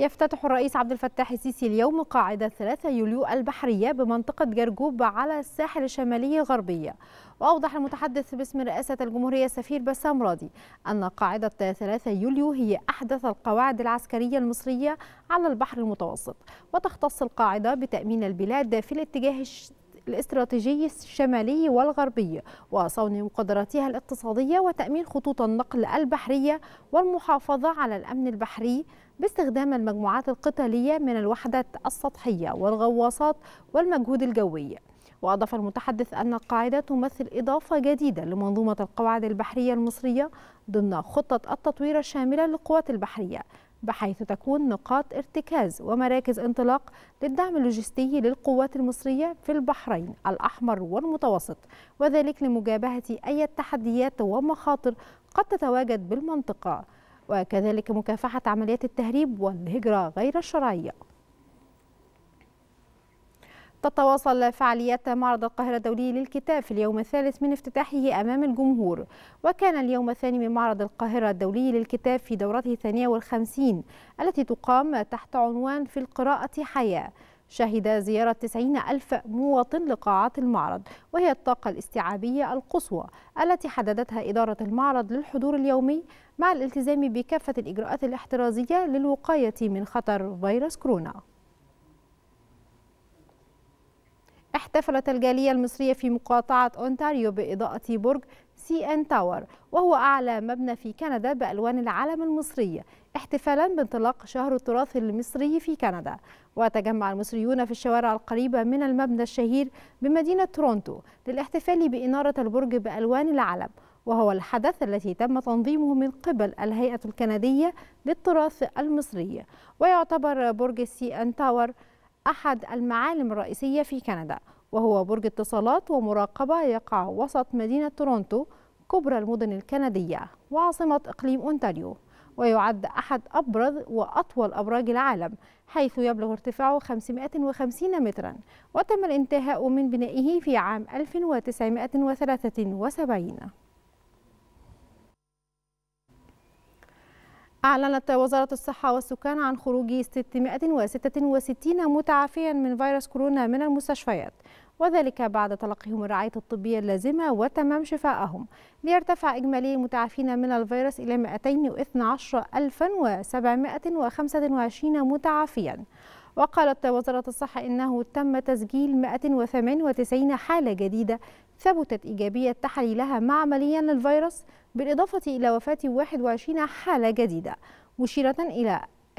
يفتتح الرئيس عبد الفتاح السيسي اليوم قاعدة 3 يوليو البحرية بمنطقة جرجوب على الساحل الشمالي الغربي وأوضح المتحدث باسم رئاسة الجمهورية السفير بسام راضي أن قاعدة 3 يوليو هي أحدث القواعد العسكرية المصرية على البحر المتوسط وتختص القاعدة بتأمين البلاد في الاتجاه الاستراتيجي الشمالي والغربي وصون مقدراتها الاقتصادية وتأمين خطوط النقل البحرية والمحافظة على الأمن البحري باستخدام المجموعات القتالية من الوحدة السطحية والغواصات والمجهود الجوي وأضاف المتحدث أن القاعدة تمثل إضافة جديدة لمنظومة القواعد البحرية المصرية ضمن خطة التطوير الشاملة للقوات البحرية بحيث تكون نقاط ارتكاز ومراكز انطلاق للدعم اللوجستي للقوات المصرية في البحرين الأحمر والمتوسط وذلك لمجابهة أي تحديات ومخاطر قد تتواجد بالمنطقة وكذلك مكافحة عمليات التهريب والهجرة غير الشرعية تتواصل فعاليات معرض القاهرة الدولي للكتاب في اليوم الثالث من افتتاحه أمام الجمهور وكان اليوم الثاني من معرض القاهرة الدولي للكتاب في دورته الثانية والخمسين التي تقام تحت عنوان في القراءة حياة شهد زيارة 90 ألف مواطن لقاعات المعرض وهي الطاقة الاستيعابية القصوى التي حددتها إدارة المعرض للحضور اليومي مع الالتزام بكافة الإجراءات الاحترازية للوقاية من خطر فيروس كورونا احتفلت الجالية المصرية في مقاطعة أونتاريو بإضاءة برج سي ان تاور وهو أعلى مبنى في كندا بألوان العلم المصري احتفالا بانطلاق شهر التراث المصري في كندا وتجمع المصريون في الشوارع القريبة من المبنى الشهير بمدينة تورونتو للاحتفال بإنارة البرج بألوان العلم وهو الحدث الذي تم تنظيمه من قبل الهيئة الكندية للتراث المصري ويعتبر برج السي ان تاور أحد المعالم الرئيسية في كندا وهو برج اتصالات ومراقبة يقع وسط مدينة تورونتو كبرى المدن الكندية وعاصمة إقليم أونتاريو ويعد أحد أبرز وأطول أبراج العالم حيث يبلغ ارتفاعه 550 مترا وتم الانتهاء من بنائه في عام 1973 أعلنت وزارة الصحة والسكان عن خروج 666 متعافيا من فيروس كورونا من المستشفيات وذلك بعد تلقيهم الرعاية الطبية اللازمة وتمام شفائهم ليرتفع إجمالي المتعافين من الفيروس إلى 212725 متعافيا وقالت وزارة الصحة إنه تم تسجيل 198 حالة جديدة ثبتت إيجابية تحليلها معمليا للفيروس بالإضافة إلى وفاة 21 حالة جديدة مشيرة إلى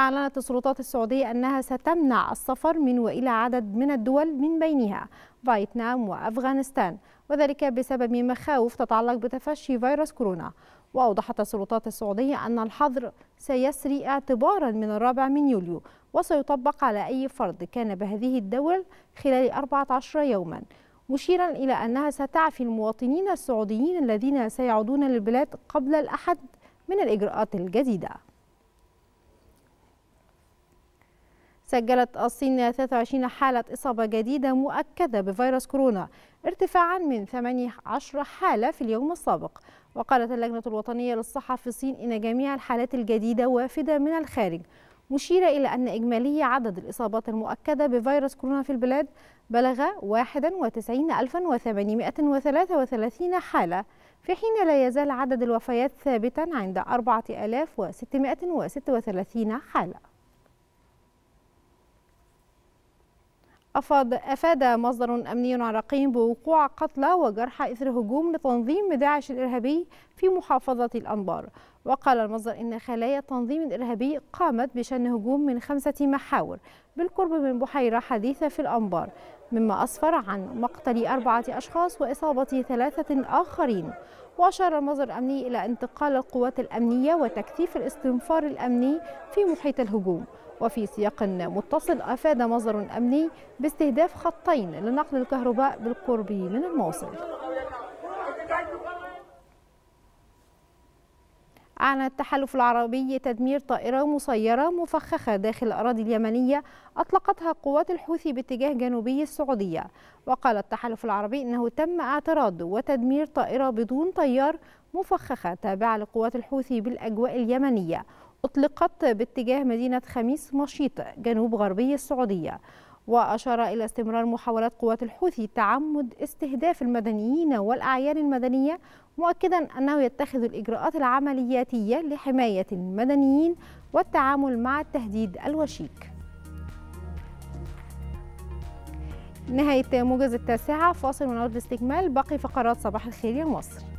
أعلنت السلطات السعودية أنها ستمنع السفر من وإلى عدد من الدول من بينها فيتنام وأفغانستان وذلك بسبب مخاوف تتعلق بتفشي فيروس كورونا وأوضحت السلطات السعودية أن الحظر سيسري اعتبارا من الرابع من يوليو وسيطبق على أي فرد كان بهذه الدول خلال 14 يوما مشيرا إلى أنها ستعفي المواطنين السعوديين الذين سيعودون للبلاد قبل الأحد من الإجراءات الجديدة سجلت الصين 23 حالة إصابة جديدة مؤكدة بفيروس كورونا ارتفاعا من 18 حالة في اليوم السابق وقالت اللجنة الوطنية للصحة في الصين إن جميع الحالات الجديدة وافدة من الخارج مشيرة إلى أن إجمالي عدد الإصابات المؤكدة بفيروس كورونا في البلاد بلغ 91833 حالة في حين لا يزال عدد الوفيات ثابتا عند 4636 حالة أفاد, أفاد مصدر أمني عراقي بوقوع قتلى وجرحى إثر هجوم لتنظيم داعش الإرهابي في محافظة الأنبار وقال المصدر إن خلايا التنظيم الإرهابي قامت بشن هجوم من خمسة محاور بالقرب من بحيرة حديثة في الأنبار مما أسفر عن مقتل أربعة أشخاص وإصابة ثلاثة آخرين وأشار المصدر الأمني إلى انتقال القوات الأمنية وتكثيف الاستنفار الأمني في محيط الهجوم وفي سياق متصل أفاد مصدر أمني باستهداف خطين لنقل الكهرباء بالقرب من الموصل أعلن التحالف العربي تدمير طائرة مسيرة مفخخة داخل الأراضي اليمنية أطلقتها قوات الحوثي باتجاه جنوبي السعودية وقال التحالف العربي أنه تم اعتراض وتدمير طائرة بدون طيار مفخخة تابعة لقوات الحوثي بالأجواء اليمنية أطلقت باتجاه مدينة خميس مشيط جنوب غربي السعودية وأشار إلى استمرار محاولات قوات الحوثي تعمد استهداف المدنيين والأعيان المدنية مؤكدا أنه يتخذ الإجراءات العملياتية لحماية المدنيين والتعامل مع التهديد الوشيك نهاية موجز التاسعة فاصل ونعود لاستكمال باقي فقرات صباح الخير يا مصر